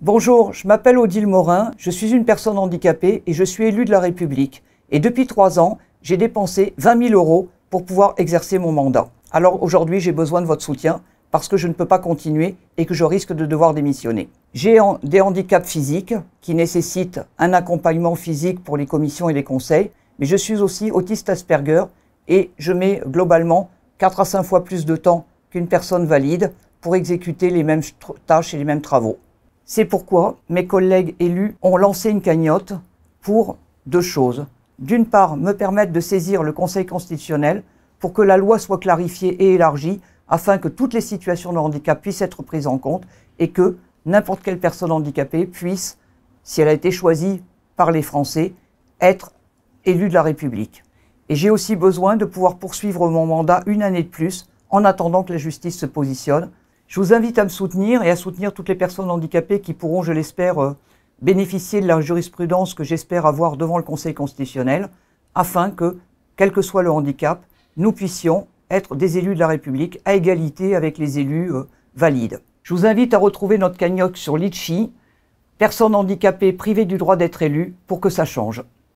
Bonjour, je m'appelle Odile Morin, je suis une personne handicapée et je suis élue de la République. Et depuis trois ans, j'ai dépensé 20 000 euros pour pouvoir exercer mon mandat. Alors aujourd'hui, j'ai besoin de votre soutien parce que je ne peux pas continuer et que je risque de devoir démissionner. J'ai des handicaps physiques qui nécessitent un accompagnement physique pour les commissions et les conseils, mais je suis aussi autiste Asperger et je mets globalement 4 à 5 fois plus de temps qu'une personne valide pour exécuter les mêmes tâches et les mêmes travaux. C'est pourquoi mes collègues élus ont lancé une cagnotte pour deux choses. D'une part, me permettre de saisir le Conseil constitutionnel pour que la loi soit clarifiée et élargie afin que toutes les situations de handicap puissent être prises en compte et que n'importe quelle personne handicapée puisse, si elle a été choisie par les Français, être élue de la République. Et j'ai aussi besoin de pouvoir poursuivre mon mandat une année de plus en attendant que la justice se positionne je vous invite à me soutenir et à soutenir toutes les personnes handicapées qui pourront, je l'espère, euh, bénéficier de la jurisprudence que j'espère avoir devant le Conseil constitutionnel, afin que, quel que soit le handicap, nous puissions être des élus de la République à égalité avec les élus euh, valides. Je vous invite à retrouver notre cagnotte sur Litchi, Personne handicapée privée du droit d'être élue pour que ça change.